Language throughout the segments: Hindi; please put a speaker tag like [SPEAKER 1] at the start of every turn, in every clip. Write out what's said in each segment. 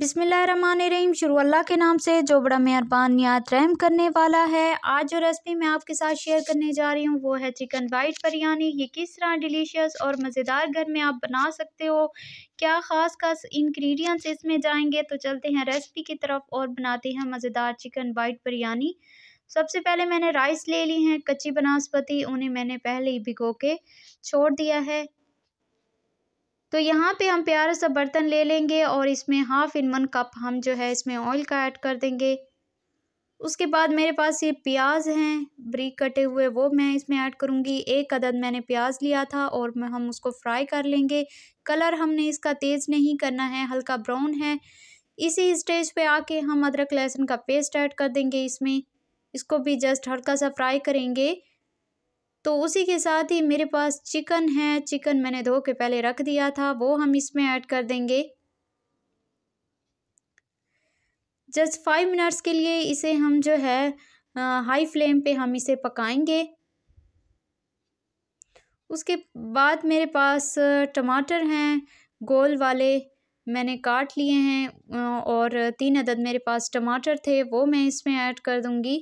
[SPEAKER 1] बिसमीम शुरू अल्लाह के नाम से जो बड़ा मेहरबान नियात रहम करने वाला है आज जो रेसिपी मैं आपके साथ शेयर करने जा रही हूँ वो है चिकन वाइट बिरयानी ये किस तरह डिलीशियस और मज़ेदार घर में आप बना सकते हो क्या ख़ास खास इंग्रेडिएंट्स इसमें जाएंगे तो चलते हैं रेसिपी की तरफ और बनाते हैं मज़ेदार चिकन वाइट बिरयानी सबसे पहले मैंने राइस ले ली हैं कच्ची बनास्पति उन्हें मैंने पहले ही भिगो के छोड़ दिया है तो यहाँ पे हम प्यारा सा बर्तन ले लेंगे और इसमें हाफ इन वन कप हम जो है इसमें ऑयल का ऐड कर देंगे उसके बाद मेरे पास ये प्याज हैं ब्रिक कटे हुए वो मैं इसमें ऐड करूँगी एक अदद मैंने प्याज लिया था और हम उसको फ्राई कर लेंगे कलर हमने इसका तेज़ नहीं करना है हल्का ब्राउन है इसी स्टेज पे आके हम अदरक लहसुन का पेस्ट ऐड कर देंगे इसमें इसको भी जस्ट हल्का सा फ्राई करेंगे तो उसी के साथ ही मेरे पास चिकन है चिकन मैंने धो के पहले रख दिया था वो हम इसमें ऐड कर देंगे जस्ट फाइव मिनट्स के लिए इसे हम जो है आ, हाई फ्लेम पे हम इसे पकाएंगे उसके बाद मेरे पास टमाटर हैं गोल वाले मैंने काट लिए हैं और तीन अदद मेरे पास टमाटर थे वो मैं इसमें ऐड कर दूंगी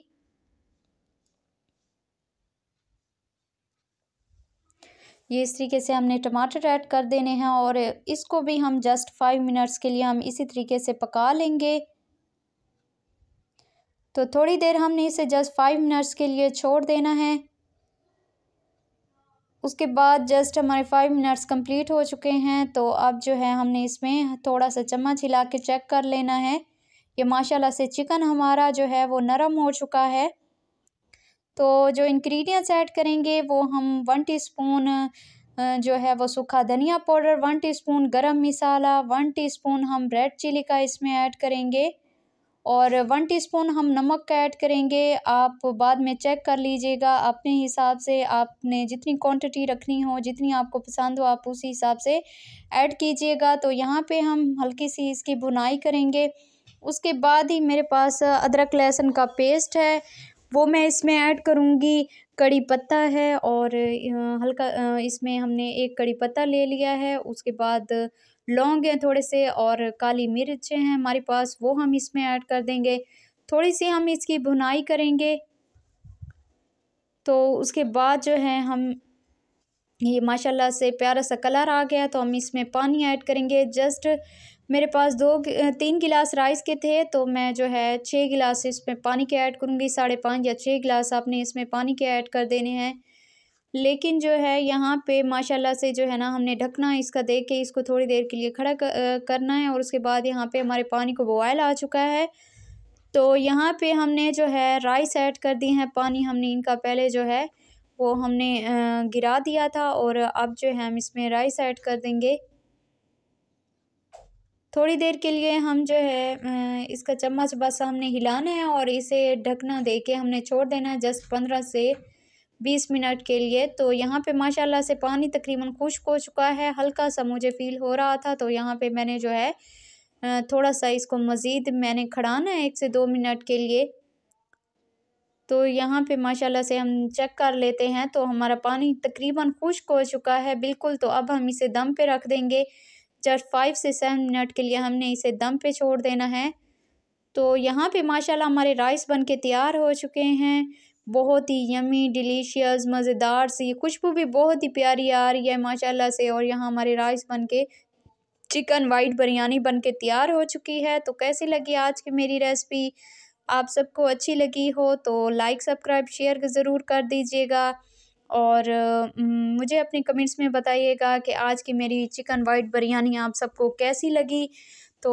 [SPEAKER 1] ये इस तरीके से हमने टमाटर ऐड कर देने हैं और इसको भी हम जस्ट फाइव मिनट्स के लिए हम इसी तरीके से पका लेंगे तो थोड़ी देर हमने इसे जस्ट फाइव मिनट्स के लिए छोड़ देना है उसके बाद जस्ट हमारे फाइव मिनट्स कंप्लीट हो चुके हैं तो अब जो है हमने इसमें थोड़ा सा चम्मच हिला के चेक कर लेना है ये माशाल्लाह से चिकन हमारा जो है वो नरम हो चुका है तो जो इंग्रेडिएंट्स ऐड करेंगे वो हम वन टीस्पून जो है वो सूखा धनिया powder one teaspoon garam masala one teaspoon हम रेड चिली का इसमें ऐड करेंगे और वन टीस्पून हम नमक का ऐड करेंगे आप बाद में चेक कर लीजिएगा अपने हिसाब से आपने जितनी क्वांटिटी रखनी हो जितनी आपको पसंद हो आप उसी हिसाब से ऐड कीजिएगा तो यहाँ पे हम हल्की सी इसकी बुनाई करेंगे उसके बाद ही मेरे पास अदरक लहसुन का पेस्ट है वो मैं इसमें ऐड करूँगी कड़ी पत्ता है और हल्का इसमें हमने एक कड़ी पत्ता ले लिया है उसके बाद लौंग हैं थोड़े से और काली मिर्चें हैं हमारे पास वो हम इसमें ऐड कर देंगे थोड़ी सी हम इसकी भुनाई करेंगे तो उसके बाद जो है हम ये माशाल्लाह से प्यारा सा कलर आ गया तो हम इसमें पानी ऐड करेंगे जस्ट मेरे पास दो तीन गिलास राइस के थे तो मैं जो है छः गिलास इसमें पानी के ऐड करूँगी साढ़े पाँच या छः गिलास आपने इसमें पानी के ऐड कर देने हैं लेकिन जो है यहाँ पे माशाल्लाह से जो है ना हमने ढकना है इसका देख के इसको थोड़ी देर के लिए खड़ा करना है और उसके बाद यहाँ पर हमारे पानी को बॉयल आ चुका है तो यहाँ पर हमने जो है राइस ऐड कर दिए हैं पानी हमने इनका पहले जो है वो हमने गिरा दिया था और अब जो है हम इसमें राइस ऐड कर देंगे थोड़ी देर के लिए हम जो है इसका चम्मच बस हमने हिलाना है और इसे ढकना दे के हमने छोड़ देना है जस्ट पंद्रह से बीस मिनट के लिए तो यहाँ पे माशाल्लाह से पानी तकरीबन खुश्क हो चुका है हल्का सा मुझे फ़ील हो रहा था तो यहाँ पे मैंने जो है थोड़ा सा इसको मज़ीद मैंने खड़ाना है एक से दो मिनट के लिए तो यहाँ पे माशाल्लाह से हम चेक कर लेते हैं तो हमारा पानी तकरीबन खुश्क हो चुका है बिल्कुल तो अब हम इसे दम पे रख देंगे जस्ट फाइव से सेवन मिनट के लिए हमने इसे दम पे छोड़ देना है तो यहाँ पे माशाल्लाह हमारे राइस बन के तैयार हो चुके हैं बहुत ही यमी डिलीशियस मज़ेदार सी खुशबू भी बहुत ही प्यारी आ रही है माशाल्लाह से और यहाँ हमारे राइस बन के चिकन वाइट बिरयानी बन के तैयार हो चुकी है तो कैसी लगी आज की मेरी रेसिपी आप सबको अच्छी लगी हो तो लाइक सब्सक्राइब शेयर ज़रूर कर दीजिएगा और मुझे अपने कमेंट्स में बताइएगा कि आज की मेरी चिकन वाइट बिरयानी आप सबको कैसी लगी तो